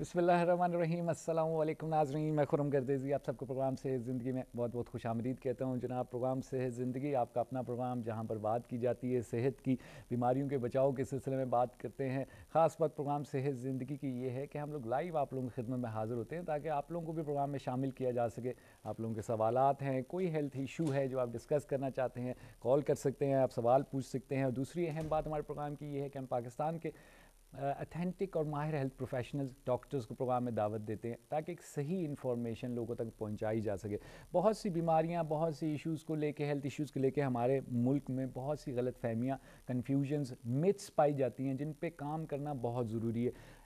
बसमीम अल्लाम नाजरीन मैं खुरम गर्देजी आप सबको प्रोग्राम से ज़िंदगी में बहुत बहुत खुश आमदीद कहता हूँ जनाब प्रोग्राम से ज़िंदगी आपका अपना प्रोग्राम जहाँ पर बात की जाती है सेहत की बीमारियों के बचाव के सिलसिले में बात करते हैं ख़ास बात प्रोग्राम सेहत ज़िंदगी की ये है कि हम लोग लाइव आप लोगों की खिदमत में हाज़िर होते हैं ताकि आप लोगों को भी प्रोग्राम में शामिल किया जा सके आप लोगों के सवाल हैं कोई हेल्थ इशू है जो आप डिस्कस करना चाहते हैं कॉल कर सकते हैं आप सवाल पूछ सकते हैं और दूसरी अहम बात हमारे प्रोग्राम की ये है कि हम पाकिस्तान के अथेंटिक और माहिर हेल्थ प्रोफेशनल्स डॉक्टर्स को प्रोग्राम में दावत देते हैं ताकि एक सही इन्फॉर्मेशन लोगों तक पहुंचाई जा सके बहुत सी बीमारियां बहुत सी इश्यूज़ को लेके हेल्थ इश्यूज़ को लेके हमारे मुल्क में बहुत सी गलत फहमियाँ कन्फ्यूजन्स मिथ्स पाई जाती हैं जिन पर काम करना बहुत ज़रूरी है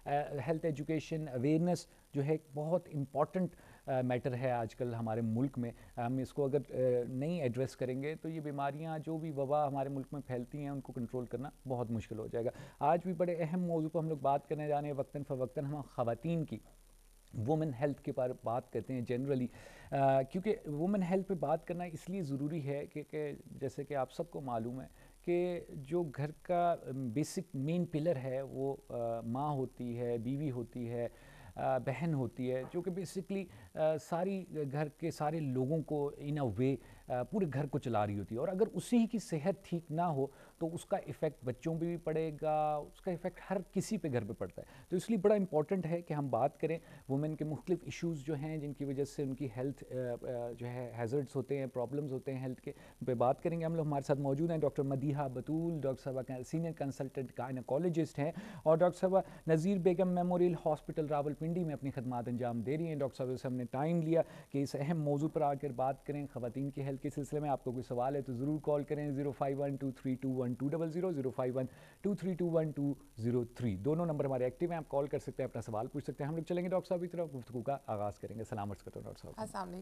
हेल्थ एजुकेशन अवेयरनेस जो है एक बहुत इम्पॉर्टेंट मैटर है आजकल हमारे मुल्क में हम इसको अगर नहीं एड्रेस करेंगे तो ये बीमारियाँ जो भी वबा हमारे मुल्क में फैलती हैं उनको कंट्रोल करना बहुत मुश्किल हो जाएगा आज भी बड़े अहम मौजू पर हम लोग बात करने जा रहे हैं वक्ता फ़वक्ता हम ख़वान की वुमेन हेल्थ के बारे बात करते हैं जनरली क्योंकि वुमेन हेल्थ पे बात करना इसलिए ज़रूरी है कि, कि जैसे कि आप सबको मालूम है कि जो घर का बेसिक मेन पिलर है वो माँ होती है बीवी होती है बहन होती है जो कि बेसिकली सारी घर के सारे लोगों को इन अ वे पूरे घर को चला रही होती है और अगर उसी की सेहत ठीक ना हो तो उसका इफ़ेक्ट बच्चों पर भी पड़ेगा उसका इफ़ेक्ट हर किसी पे घर पे पड़ता है तो इसलिए बड़ा इंपॉर्टेंट है कि हम बात करें वुमेन के मुख्तलिफ इश्यूज़ जो हैं जिनकी वजह से उनकी हेल्थ जो है हैज़र्ड्स होते हैं प्रॉब्लम्स होते हैं हेल्थ के उन पर बात करेंगे हम लोग हमारे साथ मौजूद हैं डॉक्टर मदीहा बतूल डॉक्टर साहबा सीनियर कंसल्टेंट गायनकोलॉजिस्ट हैं और डॉक्टर साहबा नज़ीर बेगम मेमोरियल हॉस्पिटल रावलपिंडी में अपनी खदमात अंजाम दे रही हैं डॉक्टर साहब से हमने टाइम लिया कि इस अहम मौजू पर आकर बात करें ख़वान की हेल्थ हेल्थ के सिलसिले में आपको कोई सवाल है तो ज़रूर कॉल करें zero five one two three two one two double zero zero five one two three two one two zero three दोनों नंबर हमारे एक्टिव हैं आप कॉल कर सकते हैं अपना सवाल पूछ सकते हैं हम लोग चलेंगे डॉक्टर साहब की तरफ गुफ्तु का आगाज़ करेंगे सलाम अर्ज करता हूँ डॉक्टर साहब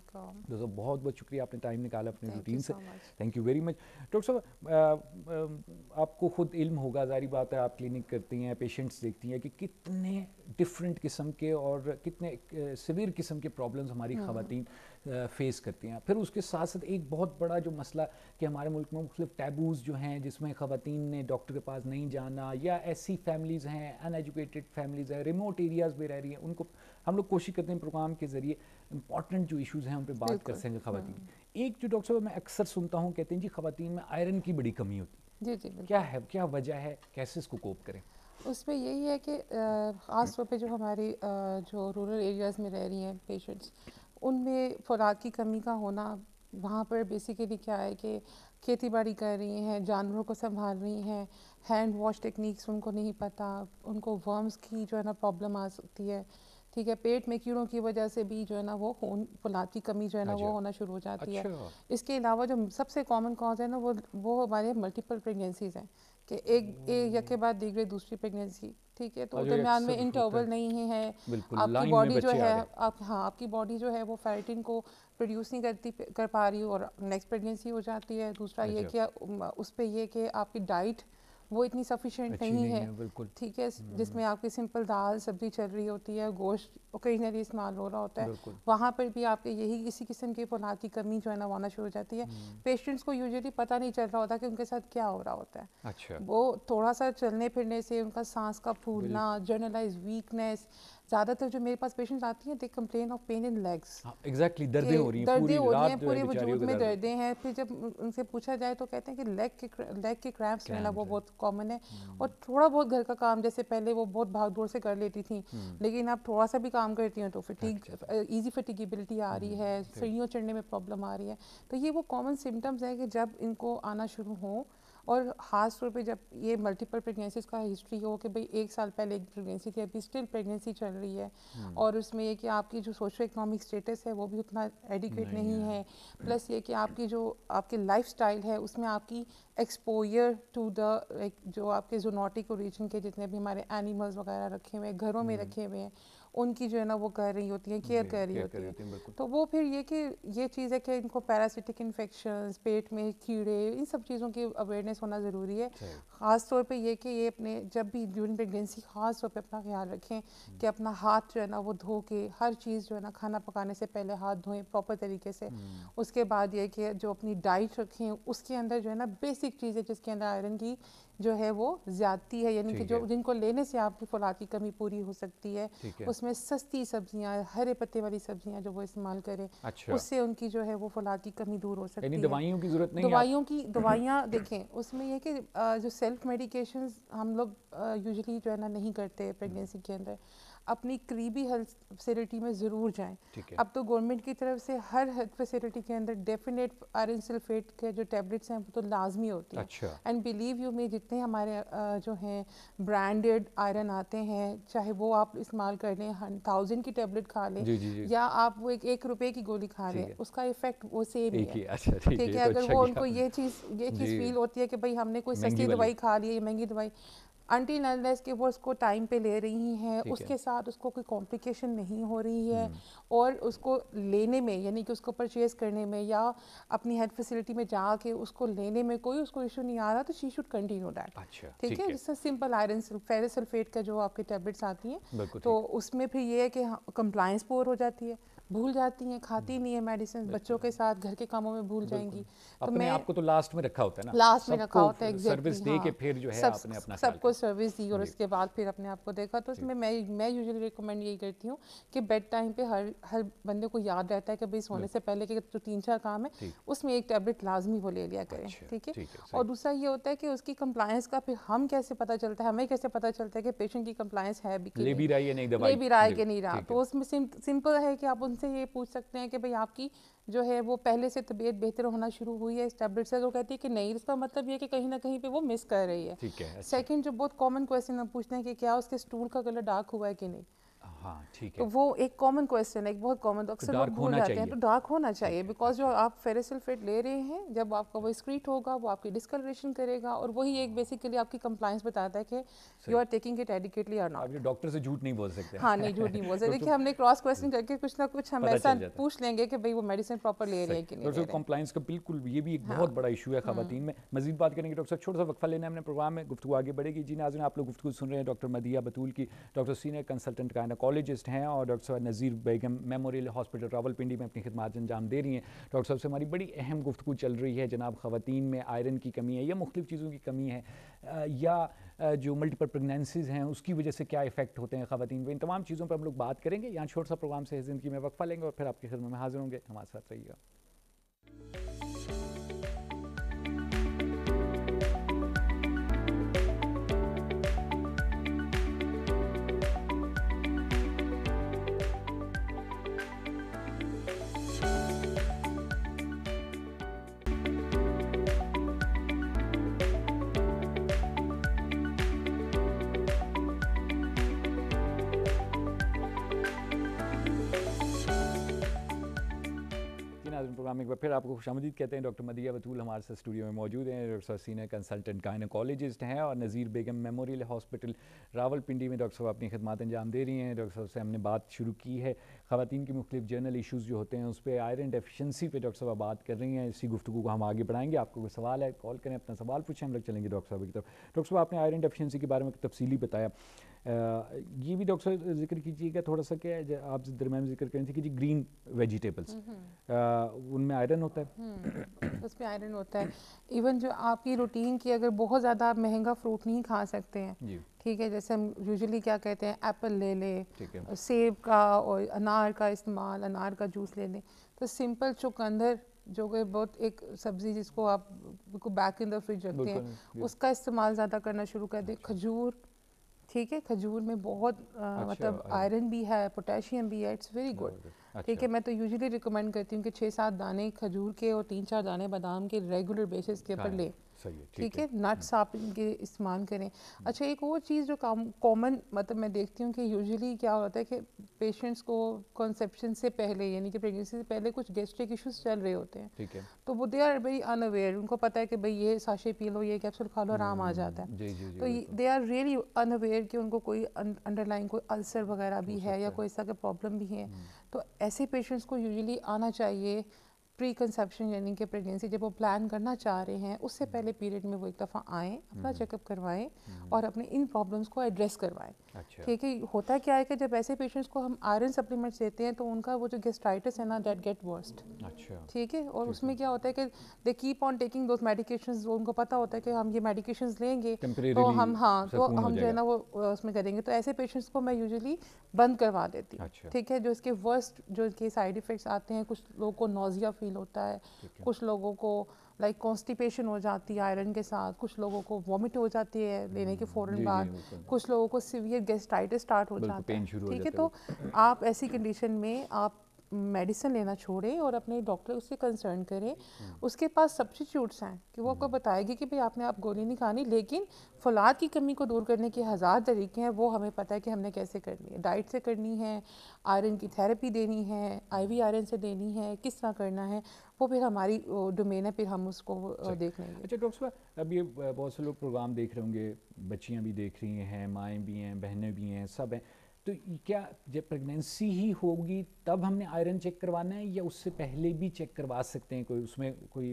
दोस्तों बहुत बहुत शुक्रिया आपने टाइम निकाला अपने रूटीन से thank you very much doctor साहब आपको खुद इल्म होगा जारी बात है आप क्लिनिक करती हैं पेशेंट्स देखती हैं कि कितने डिफरेंट किस्म के और कितने सिविर किस्म के प्रॉब्लम्स हमारी हम्म। खातन फेस करती हैं फिर उसके साथ साथ एक बहुत बड़ा जो मसला कि हमारे मुल्क में मुख्तु टैबूज़ जो हैं जिसमें ख़वान ने डॉक्टर के पास नहीं जाना या ऐसी फैमिलीज़ हैं अनएजुकेटेड फैमिलीज़ हैं रिमोट एरियाज़ में रह रही हैं उनको हम लोग कोशिश करते हैं प्रोग्राम के ज़रिए इंपॉर्टेंट जो इशूज़ हैं उन पर बात कर सकेंगे ख़वान हाँ। एक जो डॉक्टर साहब मैं अक्सर सुनता हूँ कहते हैं जी खातन में आयरन की बड़ी कमी होती है जी जी क्या है क्या वजह है कैसे इसको कोप करें उसमें यही है कि ख़ास तौर पे जो हमारी जो रूरल एरियाज़ में रह रही हैं पेशेंट्स उनमें खुराक की कमी का होना वहाँ पर बेसिकली क्या है कि खेती बाड़ी कर रही हैं जानवरों को संभाल रही हैं हैंड वॉश टेक्निक्स उनको नहीं पता उनको वर्म्स की जो है ना प्रॉब्लम आ सकती है ठीक है पेट में कीड़ों की वजह से भी जो है ना वो खून फुलाद की कमी जो है ना हाँ वो होना शुरू हो जाती अच्छा। है इसके अलावा जो सबसे कॉमन कॉज है ना वो वो हमारे मल्टीपल प्रेगनेंसीज हैं कि एक एक या hmm। के बाद दूसरी प्रेगनेंसी ठीक है तो दरमियान तो में इंटरवल नहीं है आपकी बॉडी जो है आप हाँ आपकी बॉडी जो है वो फैटिन को प्रोड्यूस नहीं करती कर पा रही और नेक्स्ट प्रेगनेंसी हो जाती है दूसरा ये कि उस पर यह कि आपकी डाइट वो इतनी सफिशेंट नहीं, नहीं है बिल्कुल ठीक है जिसमें हम्म। आपकी सिंपल दाल सब्जी चल रही होती है गोश्त ओकेजनली इस्तेमाल हो रहा होता है वहाँ पर भी आपके यही किसी किस्म की फौलाद की कमी जो है ना होना शुरू हो जाती है पेशेंट्स हम्म। को यूजली पता नहीं चल रहा होता कि उनके साथ क्या हो रहा होता है अच्छा वो थोड़ा सा चलने फिरने से उनका सांस का फूलना जर्नलाइज वीकनेस ज़्यादातर जो मेरे पास पेशेंट्स आती हैं they complain of pain in legs exactly दर्दें हो रही दर्दे हो रही हैं पूरे वजूद में दर्दें हैं फिर जब उनसे पूछा जाए तो कहते हैं कि लेग के लेग के क्रैम्प्स लेना वो बहुत कॉमन है हम्म। और थोड़ा बहुत घर का काम जैसे पहले वो बहुत भाग दौड़ से कर लेती थी हम्म। लेकिन आप थोड़ा सा भी काम करती हैं तो फिटिक ईजी फिटिकबिलिटी आ रही है हम्म, सीढ़ियों चढ़ने में प्रॉब्लम आ रही है तो ये वो कॉमन सिम्टम्स हैं कि जब इनको आना शुरू हो और ख़ास तौर पे जब ये मल्टीपल प्रेगनेंसीज का हिस्ट्री हो कि भाई एक साल पहले एक प्रेगनेंसी थी अभी स्टिल प्रेगनेंसी चल रही है हम्म। और उसमें ये कि आपकी जो सोशो इकनॉमिक स्टेटस है वो भी उतना एडिकेट नहीं, नहीं है, है। प्लस ये कि आपकी जो आपकी लाइफ है उसमें आपकी एक्सपोजर टू द जो आपके जोनोटिक रीजन के जितने भी हमारे एनिमल्स वगैरह रखे हुए हैं घरों में हम्म। रखे हुए हैं उनकी जो है ना वो कर रही होती हैं केयर कर रही होती हैं तो वो फिर ये कि ये चीज़ है कि इनको पैरासिटिक इन्फेक्शन पेट में कीड़े इन सब चीज़ों की अवेयरनेस होना ज़रूरी है ख़ास तौर पे ये कि ये अपने जब भी ड्यूरिंग प्रेगनेंसी ख़ास तौर पे अपना ख्याल रखें कि अपना हाथ जो है ना वो धो के हर चीज़ जो है ना खाना पकाने से पहले हाथ धोएं प्रॉपर तरीके से हम्म। उसके बाद ये कि जो अपनी डाइट रखें उसके अंदर जो है ना बेसिक चीज़ें जिसके अंदर आयरन की जो है वो ज्यादती है यानी कि जो जिनको लेने से आपकी फौलाद की कमी पूरी हो सकती है उसमें सस्ती सब्जियां हरे पत्ते वाली सब्जियां जो वो इस्तेमाल करें अच्छा। उससे उनकी जो है वो फौलाद की कमी दूर हो सकती है दवाइयों की जरूरत नहीं दवाइयों की दवाइयाँ देखें उसमें यह कि जो सेल्फ मेडिकेशन हम लोग यूजली जो है ना नहीं करते प्रेगनेंसी के अंदर अपनी करीबी हेल्थ फैसिलिटी में ज़रूर जाएं अब तो गवर्नमेंट की तरफ से हर हेल्थ फैसिलिटी के अंदर डेफिनेट आयरन सल्फेट के जो टैबलेट्स हैं वो तो लाजमी होती हैं अच्छा। एंड बिलीव यू में जितने हमारे जो हैं ब्रांडेड आयरन आते हैं चाहे वो आप इस्तेमाल कर लें थाउजेंड की टेबलेट खा लें जी, जी, जी। या आप वो एक एक रुपये की गोली खा लें उसका इफेक्ट वो सेम ही अच्छा, है ठीक है तो अगर वो उनको ये चीज़ ये चीज़ फील होती है कि भाई हमने कोई सस्ती दवाई खा ली है महंगी दवाई आंटी अनलेस की वो उसको टाइम पे ले रही हैं उसके है। साथ उसको कोई कॉम्प्लिकेशन नहीं हो रही है हम्म। और उसको लेने में यानी कि उसको परचेज़ करने में या अपनी हेल्थ फैसिलिटी में जाके उसको लेने में कोई उसको इशू नहीं आ रहा तो शी शुड कंटिन्यू डैट ठीक है जिससे सिंपल आयरन फेरसल्फेट का जो आपके टेबलेट्स आती हैं तो उसमें फिर ये है कि कंप्लाइंस हाँ, पोर हो जाती है भूल जाती हैं खाती हम्म। नहीं है मेडिसिन बच्चों के साथ घर के कामों में भूल जाएंगी तो मैं आपको तो लास्ट में रखा होता है ना लास्ट में रखा होता है सर्विस दे के हाँ। फिर जो है आपने अपना सबको सर्विस दी और उसके बाद फिर अपने आप को देखा तो उसमें मैं मैं यूजुअली रिकमेंड यही करती हूँ कि बेड टाइम पे हर हर बंदे को याद रहता है कि भाई सोने से पहले के जो तीन चार काम है उसमें एक टेबलेट लाजमी वो ले लिया करें अच्छा, ठीक है और दूसरा ये होता है कि उसकी कंप्लायंस का फिर हम कैसे पता चलता है हमें कैसे पता चलता है कि पेशेंट की कंप्लायंस है भी रहा है ले भी रहा है कि नहीं रहा तो उसमें सिंपल है कि आप उन से ये पूछ सकते हैं कि भाई आपकी जो है वो पहले से तबीयत बेहतर होना शुरू हुई है इस टैबलेट से तो कहती है कि नहीं इसका मतलब ये कि कहीं ना कहीं पे वो मिस कर रही है सेकंड अच्छा। जो बहुत कॉमन क्वेश्चन हम पूछते हैं कि क्या उसके स्टूल का कलर डार्क हुआ है कि नहीं हाँ, तो तो तो ठीक है तो वो एक कॉमन क्वेश्चन है एक बहुत कॉमन तो अक्सर लोग भूल जाते हैं तो डार्क होना चाहिए बिकॉज जो अच्छा। आप फेरेसल्फेट ले रहे हैं जब आपका वो स्क्रीट होगा वो आपकी डिस्कलरेशन करेगा और वही एक बेसिकली आपकी कंप्लाइंस बताता है कि you are taking it adequately or not doctor से झूठ नहीं बोल सकते हाँ नहीं झूठ नहीं बोल सकते देखिए हमने क्रॉस क्वेश्चन करके कुछ ना कुछ हम ऐसा पूछ लेंगे कि भाई वो मेडिसिन प्रॉपर ले रहे हैं कि नहीं कंप्लाइंस का बिल्कुल ये भी एक बहुत हाँ। बड़ा इशू है हम्म। खातन में मजीद बात करेंगे डॉक्टर साहब छोटा सा वक्फा लेना हमने प्रोग्राम में गुफ्तु आगे बढ़ेगी जी ने आज आप लोग गुफ्तु सुन रहे हैं डॉक्टर मदिया बतूल की डॉक्टर सीनियर कंसल्टेंट का न्यूरोलॉजिस्ट हैं और डॉक्टर साहब नज़ीर बेगम मेमोरियल हॉस्पिटल रावलपिंडी में अपनी खदमात अंजाम दे रही हैं डॉक्टर साहब से हमारी बड़ी अहम गुफ्तु चल रही है जनाब ख़वान में आयरन की कमी है या मुख्तु चीज़ों की कमी है या जो मल्टीपल प्रेगनेंसीज हैं उसकी वजह से क्या इफेक्ट होते हैं ख़वान में इन तमाम चीज़ों पर हम लोग बात करेंगे यहाँ छोटा सा प्रोग्राम से ज़िंदगी में वक्फ़ा लेंगे और फिर आपकी खिदमत में हाजिर होंगे हमारे साथ रहिएगा फिर आपको खुश कहते हैं डॉक्टर मदिया बतूल हमारे साथ स्टूडियो में मौजूद हैं डॉक्टर सीनियर कंसल्टेंट गायनकोलॉजिस्ट हैं और नज़ीर बेगम मेमोरियल हॉस्पिटल रावलपिंडी में डॉक्टर साहब अपनी खदमात अंजाम दे रही हैं डॉक्टर साहब से हमने बात शुरू की है खातन के मुख्तु जर्नल इशूज़ जो होते हैं उस पर आयरन डेफिशेंसी पे डॉक्टर साहब बात कर रही हैं इसी गुफ्तु को हम आगे बढ़ाएंगे आपको कोई सवाल है कॉल करें अपना सवाल पूछें हम लोग चलेंगे डॉक्टर साहब की तरफ डॉक्टर साहब आपने आयरन डेफिशेंसी के बारे में तफसली बताया ये भी डॉक्टर साहब जिक्र कीजिएगा थोड़ा सा क्या आप दरम्यान जिक्र करें थे कि जी ग्रीन हम्म, वेजिटेबल्स हम्म। उनमें आयरन होता है हम्म, उसमें आयरन होता है इवन जो आपकी रूटीन की अगर बहुत ज़्यादा आप महंगा फ्रूट नहीं खा सकते हैं ठीक है जैसे हम यूजुअली क्या कहते हैं एप्पल ले लें सेब का और अनार का इस्तेमाल अनार का जूस ले लें तो सिंपल चुकंदर जो कि बहुत एक सब्ज़ी जिसको आप बिल्कुल बैक इन द फ्रिज रखते हैं उसका इस्तेमाल ज़्यादा करना शुरू कर दें खजूर ठीक है खजूर में बहुत आ, अच्छा, मतलब आयरन भी है पोटेशियम भी है इट्स वेरी गुड ठीक है अच्छा। मैं तो यूजुअली रिकमेंड करती हूँ कि छः सात दाने खजूर के और तीन चार दाने बादाम के रेगुलर बेसिस के ऊपर हाँ, लें ठीक है नट्स हम्म। आप इनके इस्तेमाल करें हम्म। अच्छा एक और चीज़ जो काम कॉमन मतलब मैं देखती हूँ कि यूजुअली क्या होता है कि पेशेंट्स को कंसेप्शन से पहले यानी कि प्रेगनेंसी से पहले कुछ गेस्ट्रिक इश्यूज चल रहे होते हैं ठीक है तो वो दे आर वेरी अनअवेयर उनको पता है कि भाई ये साशे पी लो ये कैप्सूल खा लो आराम आ हम्म, जाता है जी, जी, तो दे आर रियली अनअवेयर कि उनको कोई अंडरलाइन कोई अल्सर वगैरह भी है या कोई ऐसा का प्रॉब्लम भी है तो ऐसे पेशेंट्स को यूजुअली आना चाहिए प्री कंसेप्शन यानी कि प्रेगनेंसी जब वो प्लान करना चाह रहे हैं उससे हम्म। पहले पीरियड में वो एक दफ़ा आएँ अपना चेकअप हम्म। करवाएँ हम्म। और अपने इन प्रॉब्लम्स को एड्रेस करवाएँ ठीक अच्छा। क्योंकि होता क्या है कि जब ऐसे पेशेंट्स को हम आयरन सप्लीमेंट्स देते हैं तो उनका वो जो गेस्टाइटिस है ना डेट गेट वर्स्ट ठीक है और उसमें क्या होता है कि दे कीप ऑन टेकिंग दो मेडिकेशन उनको पता होता है कि हम ये मेडिकेशन लेंगे तो हम हाँ तो हम जो है ना वो उसमें करेंगे तो ऐसे पेशेंट्स को मैं यूजली बंद करवा देती हूँ अच्छा। ठीक है जो इसके वर्स्ट जो इसके साइड इफ़ेक्ट्स आते हैं कुछ लोगों को नोजिया फील होता है कुछ लोगों को लाइक कॉन्स्टिपेशन हो जाती है आयरन के साथ कुछ लोगों को वॉमिट हो जाती है लेने के हम्म, फ़ौरन बाद कुछ लोगों को सीवियर गेस्टाइटिस स्टार्ट हो जाता है ठीक है तो आप ऐसी कंडीशन में आप मेडिसिन लेना छोड़ें और अपने डॉक्टर उससे कंसर्न करें उसके पास सब्सिट्यूट्स हैं कि वो आपको बताएगी कि भाई आपने आप गोली नहीं खानी लेकिन फौलाद की कमी को दूर करने के हज़ार तरीके हैं वो हमें पता है कि हमने कैसे करनी है डाइट से करनी है आयरन की थेरेपी देनी है आईवी आयरन से देनी है किस तरह करना है वो फिर हमारी डोमेन है फिर हम उसको अच्छा। देख लेंगे अच्छा डॉक्टर साहब अब ये बहुत से लोग प्रोग्राम देख रहे होंगे बच्चियाँ भी देख रही हैं माएँ भी हैं बहनें भी हैं सब हैं तो क्या जब प्रेगनेंसी ही होगी तब हमने आयरन चेक करवाना है या उससे पहले भी चेक करवा सकते हैं कोई उसमें कोई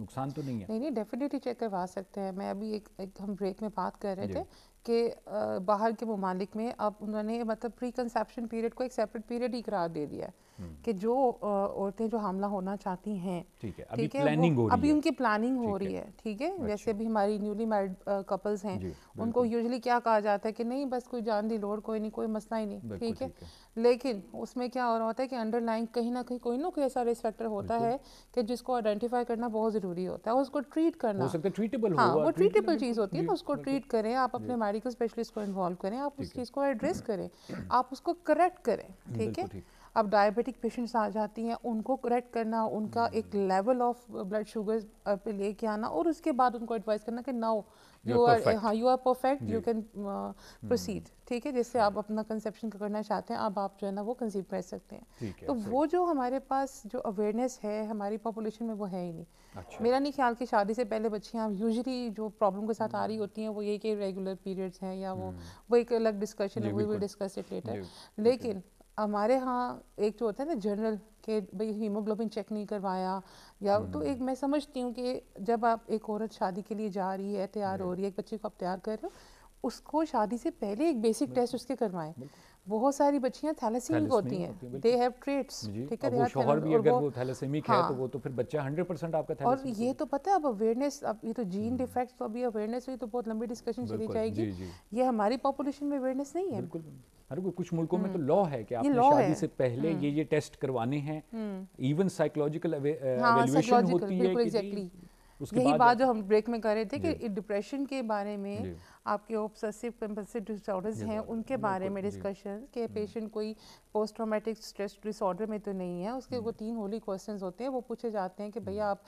नुकसान तो नहीं है नहीं नहीं डेफिनेटली चेक करवा सकते हैं मैं अभी एक, एक हम ब्रेक में बात कर रहे थे के बाहर के ममालिक में अब उन्होंने मतलब प्री कंसेप्शन पीरियड को एक सेपरेट पीरियड ही करार दे दिया है हम्म। कि जो औरतें जो हमला होना चाहती हैं ठीक है अभी प्लानिंग हो रही अभी उनकी प्लानिंग हो रही है ठीक है अच्छा। जैसे अभी हमारी न्यूली मैरिड कपल्स हैं उनको यूजली क्या कहा जाता है कि नहीं बस कोई जान दी लोड कोई नहीं कोई मसला ही नहीं ठीक है लेकिन उसमें क्या हो रहा होता है कि अंडरलाइन कहीं ना कहीं कोई ना कोई ऐसा रिस्क फैक्टर होता है कि जिसको आइडेंटिफाई करना बहुत ज़रूरी होता है उसको ट्रीट करना ट्रीटेबल हाँ, वो ट्रीटेबल चीज़ तो होती है ना तो उसको ट्रीट करें आप अपने मेडिकल स्पेशलिस्ट को इन्वॉल्व करें आप उस चीज़ को एड्रेस करें आप उसको करेक्ट करें ठीक है अब डायबिटिक पेशेंट्स आ जाती हैं उनको करेक्ट करना उनका एक लेवल ऑफ ब्लड शुगर पे लेके आना और उसके बाद उनको एडवाइस करना कि नाउ यू आर हाँ you are perfect you can proceed ठीक है जिससे आप हम्म। अपना कंसेप्शन करना चाहते हैं अब आप जो है ना वो कंसीव कर सकते हैं तो वो जो हमारे पास जो अवेयरनेस है हमारी पॉपुलेशन में वो है ही नहीं अच्छा। मेरा नहीं ख्याल कि शादी से पहले बच्चियाँ यूजली जो प्रॉब्लम के साथ आ रही हम्म। होती हैं वो ये कि रेगुलर पीरियड्स हैं या वो हम्म। वो एक अलग डिस्कशन है we will discuss it later लेकिन हमारे यहाँ एक जो होता है ना जनरल के भाई हीमोग्लोबिन चेक नहीं करवाया या हम्म, तो हम्म। एक मैं समझती हूँ कि जब आप एक औरत शादी के लिए जा रही है तैयार हो रही है एक बच्चे को आप तैयार कर रहे हो उसको शादी से पहले एक बेसिक टेस्ट उसके करवाएं बहुत सारी बच्चियाँ थैलेसीमिक होती हैं दे हैव ट्रेट्स ठीक है वो शोहर भी अगर वो थैलेसीमिक है तो वो तो फिर बच्चा 100% आपका हाँ। और ये तो पता है अब अवेयरनेस अब ये तो जीन डिफेक्ट्स हम्म, तो अभी अवेयरनेस हुई तो बहुत लंबी डिस्कशन चली जाएगी ये हमारी पॉपुलेशन में अवेयरनेस नहीं है हर कुछ मुल्कों में तो लॉ हम्म। है कि आपने शादी से पहले हम्म। ये ये टेस्ट करवाने हैं इवन साइकोलॉजिकल एवेल्युएशन होती है एग्जैक्टली यही बात जो हम ब्रेक में कर रहे थे कि डिप्रेशन के बारे में आपके ऑब्सेसिव कंपल्सिव डिसऑर्डर्स हैं उनके बारे में डिस्कशन के पेशेंट हम्म। कोई पोस्ट ट्रोमेटिक स्ट्रेस डिसऑर्डर में तो नहीं है उसके वो तीन होली क्वेश्चंस होते हैं वो पूछे जाते हैं कि भैया आप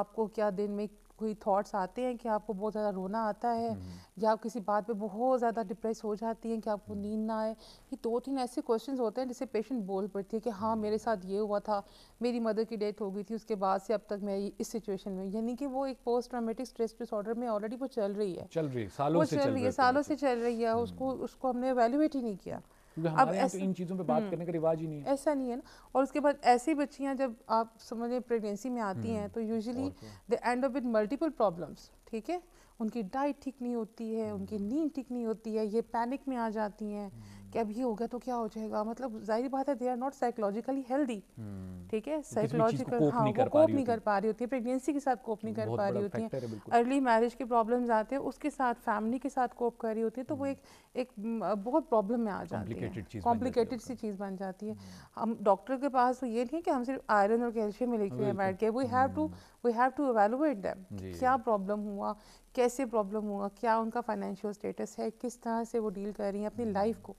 आपको क्या दिन में कोई थॉट्स आते हैं कि आपको बहुत ज़्यादा रोना आता है हम्म। या आप किसी बात पे बहुत ज़्यादा डिप्रेस हो जाती हैं कि आपको हम्म। नींद ना आए ये दो तीन ऐसे क्वेश्चन होते हैं जिससे पेशेंट बोल पड़ती है कि हाँ हम्म। मेरे साथ ये हुआ था मेरी मदर की डेथ हो गई थी उसके बाद से अब तक मैं इस सिचुएशन में यानी कि वो एक पोस्ट ट्रामेटिक स्ट्रेस डिसऑर्डर में ऑलरेडी वो चल रही है चल रही है सालों से चल रही है सालों से चल रही है उसको उसको हमने एवेल्यूएट ही नहीं किया अब हमारे तो इन चीज़ों पे बात हम्म। करने का रिवाज ही नहीं है ऐसा नहीं है ना और उसके बाद ऐसी बच्चियाँ जब आप समझें प्रेगनेंसी में आती हैं हम्म। तो usually the end of with multiple problems ठीक है उनकी डाइट ठीक नहीं होती है हम्म। उनकी नींद ठीक नहीं होती है ये पैनिक में आ जाती हैं कि अब ये हो गया तो क्या हो जाएगा मतलब जाहिर बात है they are not psychologically healthy ठीक है साइकोलॉजिकल हाँ वो कोप नहीं कर पा रही होती है प्रेगनेंसी के साथ कोप नहीं कर पा रही होती है अर्ली मैरिज के प्रॉब्लम्स आते हैं उसके साथ फैमिली के साथ कोप कर रही होती है तो वो हम्म। एक एक बहुत प्रॉब्लम में आ जाती है कॉम्प्लिकेटेड सी चीज़ बन जाती है हम्म। हम डॉक्टर के पास तो ये नहीं कि हम सिर्फ आयरन और कैल्शियम में लेके बैठ गए we have to we have to evaluate them क्या प्रॉब्लम हुआ कैसे प्रॉब्लम हुआ क्या उनका फाइनेंशियल स्टेटस है किस तरह से वो डील कर रही हैं अपनी लाइफ हम्म। को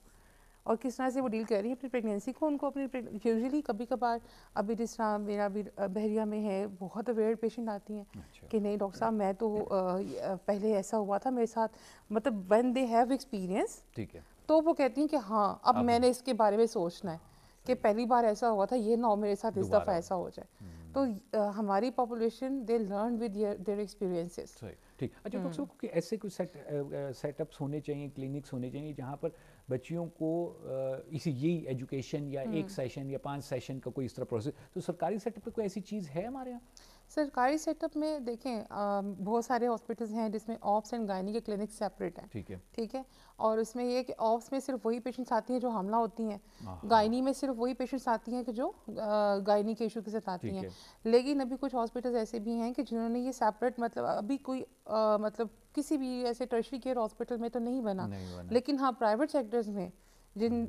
और किस तरह से वो डील कर रही है अपनी प्रेगनेंसी को उनको अपनी यूजुअली कभी कभार अभी जिस तरह मेरा भी बहरिया में है बहुत अवेयर पेशेंट आती हैं अच्छा। कि नहीं डॉक्टर साहब मैं तो आ, पहले ऐसा हुआ था मेरे साथ मतलब वन दे हैव एक्सपीरियंस ठीक है तो वो कहती हैं कि हाँ अब मैंने इसके बारे में सोचना है कि पहली बार ऐसा हुआ था ये ना मेरे साथ इस दफ़ा ऐसा हो जाए हम्म। तो आ, हमारी population they learn with their experiences ठीक अच्छा डॉक्टर हम्म। साहब ऐसे कुछ सेटअप्स होने चाहिए क्लिनिक्स होने चाहिए जहाँ पर बच्चियों को इसी यही एजुकेशन या एक सेशन हम्म। या पांच सेशन का कोई इस तरह प्रोसेस तो सरकारी सेटअप पर कोई ऐसी चीज़ है हमारे यहाँ सरकारी सेटअप में देखें बहुत सारे हॉस्पिटल्स हैं जिसमें ऑप्स एंड गायनी के क्लिनिक सेपरेट हैं ठीक है ठीक है और उसमें यह कि ऑप्स में सिर्फ वही पेशेंट्स आती हैं जो हमला होती हैं हाँ। गायनी में सिर्फ वही पेशेंट्स आती हैं कि जो गायनी के इशू के साथ आती हैं है। लेकिन अभी कुछ हॉस्पिटल्स ऐसे भी हैं कि जिन्होंने ये सेपरेट मतलब अभी कोई आ, मतलब किसी भी ऐसे टर्शरी केयर हॉस्पिटल में तो नहीं बना, नहीं बना। लेकिन हाँ प्राइवेट सेक्टर्स में जिन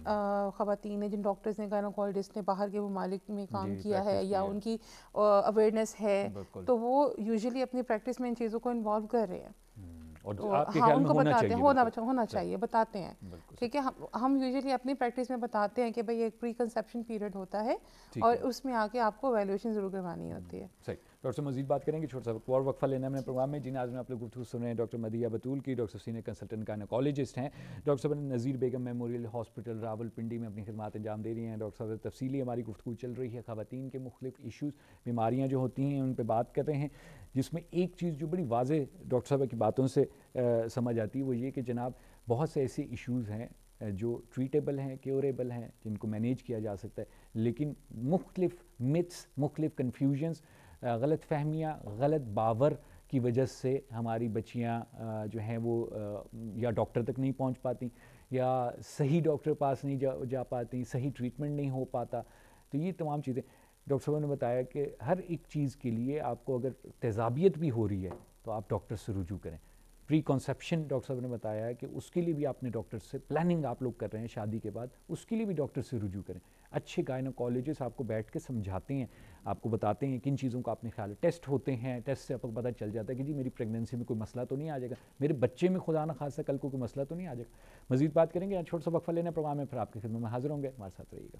ख़वान ने जिन डॉक्टर्स ने गायनोकोलॉजिस्ट ने बाहर के ममालिक में काम किया है या उनकी अवेयरनेस है तो वो यूजली अपनी प्रैक्टिस में इन चीज़ों को इन्वॉल्व कर रहे हैं हम्म, और तो आपके हाँ, उनको बताते हैं होना होना चाहिए बताते हैं ठीक है हम हम यूजुअली अपनी प्रैक्टिस में बताते हैं कि भाई एक प्री कंसेप्शन पीरियड होता है और उसमें आके आपको वैल्यूएशन जरूर करवानी होती है हम्म, तो डॉक्टर मजीद बात करेंगे छोटा सा और वक्फा लेना अपने प्रोग्राम में जिन आज में आप लोग गुफ्तु सुन रहे हैं डॉक्टर मदिया बतूल की डॉक्टर सीनियर कंसल्टेंट गायनकोलॉजिस्ट हैं डॉक्टर साहब नज़ीर बेगम मेमोरियल हॉस्पिटल रावलपिंडी में अपनी खदमात अंजाम दे रही हैं डॉक्टर साहब तफसीली हमारी गुफ्तु चल रही है खातन के मुख्तु इशूज़ बीमारियाँ जो होती हैं उन पर बात कर रहे हैं जिसमें एक चीज़ जो बड़ी वाज डॉक्टर साहब की बातों से समझ आती है वो ये कि जनाब बहुत से ऐसे इशूज़ हैं जो ट्रीटेबल हैं क्योरेबल हैं जिनको मैनेज किया जा सकता है लेकिन मुख्तलिफ मिथ्स मुख्तलिफ कन्फ्यूजन्स गलत फहमियाँ गलत बावर की वजह से हमारी बच्चियाँ जो हैं वो या डॉक्टर तक नहीं पहुँच पाती या सही डॉक्टर पास नहीं जा जा पाती सही ट्रीटमेंट नहीं हो पाता तो ये तमाम चीज़ें डॉक्टर साहब ने बताया कि हर एक चीज़ के लिए आपको अगर तेजाबियत भी हो रही है तो आप डॉक्टर से रुजू करें प्री कॉन्सेप्शन डॉक्टर साहब ने बताया है कि उसके लिए भी आपने डॉक्टर से प्लानिंग आप लोग कर रहे हैं शादी के बाद उसके लिए भी डॉक्टर से रुजू करें अच्छे गायनोकोलॉजिस्ट आपको बैठ के समझाते हैं आपको बताते हैं किन चीज़ों का आपने ख्याल टेस्ट होते हैं टेस्ट से आपको पता चल जाता है कि जी मेरी प्रेगनेंसी में कोई मसला तो नहीं आ जाएगा मेरे बच्चे में खुदा ना खासा कल को कोई मसला तो नहीं आ जाएगा मजीद बात करेंगे यहाँ छोटा सा वक्फा लेना प्रोग्राम है फिर आपकी खिदमत में हाजिर होंगे हमारे साथ रहिएगा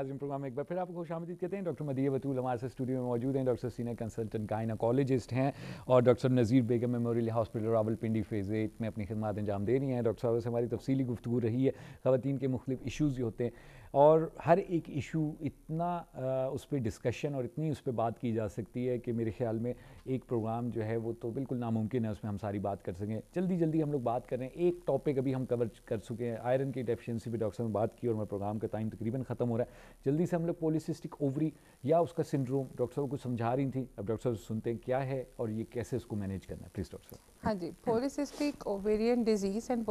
नाजिम प्रोग्राम में एक बार फिर आपको खुश आमदीद कहते हैं डॉक्टर मदीय बतूल हमारे साथ स्टूडियो में मौजूद हैं डॉक्टर सीनियर कंसल्टेंट गायनाकोलॉजिस्ट हैं और doctor Nazir Begum memorial hospital Rawalpindi phase eight में अपनी खदमात अंजाम दे रही हैं डॉक्टर साहब से हमारी तफसीली गुफ्तु रही है ख़वान के मुख्त इशूज़ जो होते हैं और हर एक इशू इतना उस पर डिस्कशन और इतनी उस पर बात की जा सकती है कि मेरे ख्याल में एक प्रोग्राम जो है वो तो बिल्कुल नामुमकिन है उसमें हम सारी बात कर सकें जल्दी जल्दी हम लोग बात कर रहे हैं एक टॉपिक अभी हम कवर कर चुके हैं आयरन की डेफिशिएंसी पे डॉक्टर साहब ने बात की और मेरा प्रोग्राम का टाइम तकरीबन ख़त्म हो रहा है जल्दी से हम लोग पोलिसिस्टिक ओवरी या उसका सिंड्रोम डॉक्टर साहब को समझा रही थी अब डॉक्टर साहब सुनते हैं क्या है और ये कैसे उसको मैनेज करना है प्लीज़ डॉक्टर साहब हाँ जी polycystic ovarian disease and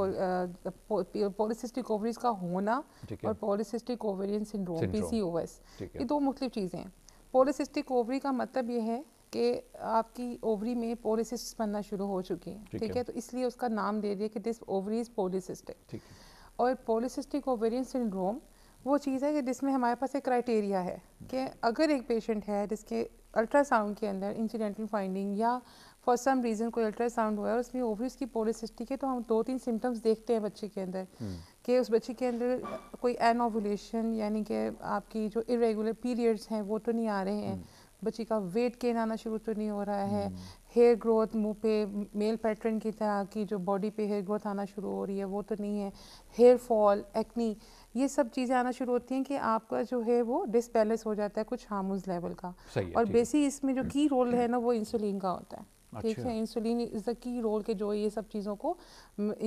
polycystic ovaries का होना और पोलिसिस्टिक ओवेरियन सिंड्रोम पीसीओएस ये दो मुख्तलिफ चीज़ें हैं पोलिसिस्टिक ओवरी का मतलब ये है कि आपकी ओवरी में पोलिसिस्ट बनना शुरू हो चुकी हैं ठीक है।, तो इसलिए उसका नाम दे दिया कि दिस ओवरी इज़ पोलिसिस्टिक और पोलिसिस्टिक ओवेरियन सिंड्रोम वो चीज़ है कि जिसमें हमारे पास एक क्राइटेरिया है कि अगर एक पेशेंट है जिसके अल्ट्रासाउंड के अंदर इंसिडेंटल फाइंडिंग या फॉर सम रीज़न कोई अल्ट्रासाउंड हुआ है और उसमें ओवरीज की पोलिसिस्टिक है तो हम दो तीन सिम्टम्स देखते हैं बच्चे के अंदर हम्म। कि उस बच्चे के अंदर कोई एनोवलेशन यानी कि आपकी जो इरेगुलर पीरियड्स हैं वो तो नहीं आ रहे हैं हम्म। बच्ची का वेट गेन आना शुरू तो नहीं हो रहा है हेयर हम्म। ग्रोथ मुंह पे मेल पैटर्न की तरह की जो बॉडी पे हेयर ग्रोथ आना शुरू हो रही है वो तो नहीं है हेयर फॉल एक्नी ये सब चीज़ें आना शुरू होती हैं कि आपका जो है वो डिसबैलेंस हो जाता है कुछ हार्मोज लेवल का और बेसिक इसमें जो की हम्म। रोल है ना वो इंसुलिन हम्म। का होता है ठीक अच्छा। है insulin is the key role के जो ये सब चीज़ों को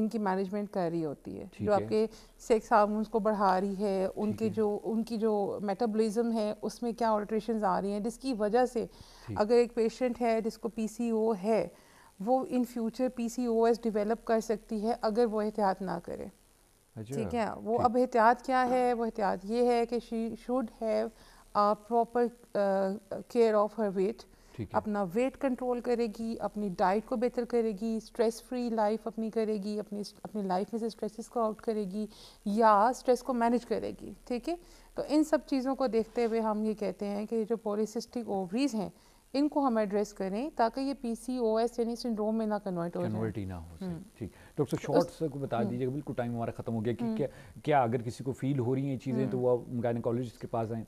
इनकी मैनेजमेंट कर रही होती है जो आपके सेक्स हार्मोन्स को बढ़ा रही है उनके जो उनकी जो मेटाबॉलिज्म है उसमें क्या ऑल्ट्रेशन आ रही हैं जिसकी वजह से अगर एक पेशेंट है जिसको पी है वो इन फ्यूचर पी डेवलप कर सकती है अगर वो एहतियात ना करें अच्छा, ठीक है वो अब एहतियात क्या है वो एहतियात ये है कि she should have proper care of her weight अपना वेट कंट्रोल करेगी अपनी डाइट को बेहतर करेगी स्ट्रेस फ्री लाइफ अपनी करेगी अपनी अपनी लाइफ में से स्ट्रेसेस को आउट करेगी या स्ट्रेस को मैनेज करेगी ठीक है तो इन सब चीज़ों को देखते हुए हम ये कहते हैं कि जो पॉलिसिस्टिक ओवरीज हैं इनको हम एड्रेस करें ताकि ये पीसीओएस यानी सिंड्रोम में ना कन्वर्ट हो कन्वर्ट ही ना हो सके हम्म। ठीक डॉक्टर शॉर्ट्स को बता हम्म। दीजिए बिल्कुल टाइम हमारा खत्म हो गया कि हम्म। क्या क्या अगर किसी को फील हो रही हैं चीज़ें तो वो गायनकोलॉजिस्ट के पास आए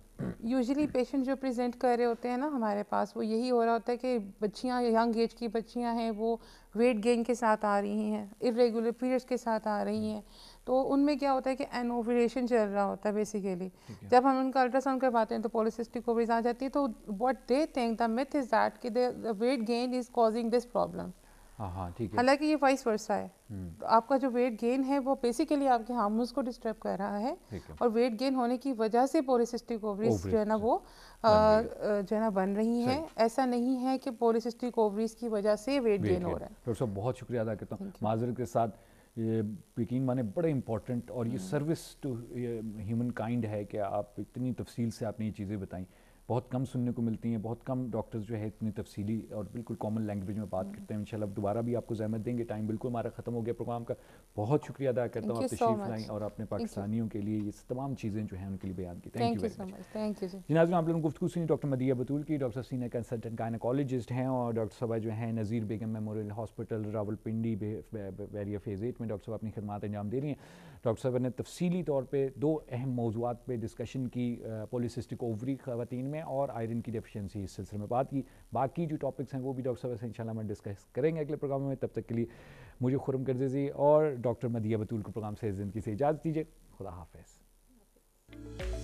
यूजली पेशेंट जो प्रेजेंट कर रहे होते हैं ना हमारे पास वो यही हो रहा होता है कि बच्चियाँ यंग एज की बच्चियाँ हैं वो वेट गेन के साथ आ रही हैं इरेगुलर पीरियड्स के साथ आ रही हैं तो उनमें क्या होता है कि एनोविलेशन चल रहा होता है बेसिकली जब हम उनका अल्ट्रासाउंड करवाते हैं तो पोलिसिस्टिक ओवरीज आ जाती है तो what they think the myth is that कि the weight gain is causing this problem हालांकि ये वाइस वर्षा है हम्म। तो आपका जो वेट गेन है वो बेसिकली आपके हार्मोन्स को डिस्टर्ब कर रहा है और वेट गेन होने की वजह से पोलिसिस्टिक ओवरीज जो है ना वो जो है ना बन रही हैं ऐसा नहीं है कि पोलिसिस्टिक ओवरीज की वजह से वेट गेन हो रहा है डॉक्टर साहब बहुत शुक्रिया अदा करता हूँ माजरत के साथ पिकिंग माने बड़े इंपॉर्टेंट और ये सर्विस टू ह्यूमन काइंड है कि आप इतनी तफसील से आपने ये चीज़ें बताई बहुत कम सुनने को मिलती हैं बहुत कम डॉक्टर्स जो है इतनी तफसीली और बिल्कुल कॉमन लैंग्वेज में बात करते हैं इंशाल्लाह दोबारा भी आपको जहमत देंगे टाइम बिल्कुल हमारा ख़त्म हो गया प्रोग्राम का बहुत शुक्रिया अदा करता हूँ आप तशरीफ और अपने पाकिस्तानियों के लिए ये तमाम चीज़ें जो हैं उनके लिए बयान की thank you very much thank you में आप लोगों को गुफ्तु सुनी डॉक्टर मदिया बतूल की डॉक्टर सीनियर कंसल्टेंट गायनाकोलॉजिस्ट हैं और डॉक्टर साहब जो है नज़ीर बेगम मेमोरियल हॉस्पिटल रावलपिंडी वेरिया फेज एट में डॉक्टर साहब अपनी खदमात अंजाम दे रही हैं डॉक्टर साहब ने तफसीली तौर पर दो अहम मौजूद पर डिस्कशन की पोलिसिस्टिक ओवरी खातन में और आयरन की डेफिशिएंसी इस सिलसिले में बात की बाकी जो टॉपिक्स हैं वो भी डॉक्टर साहब से इंशाल्लाह मैं डिस्कस करेंगे अगले प्रोग्राम में तब तक के लिए मुझे खुरम करजेजी और डॉक्टर मदिया बतूल को प्रोग्राम से ज़िंदगी से इजाज़त दीजिए खुदा हाफ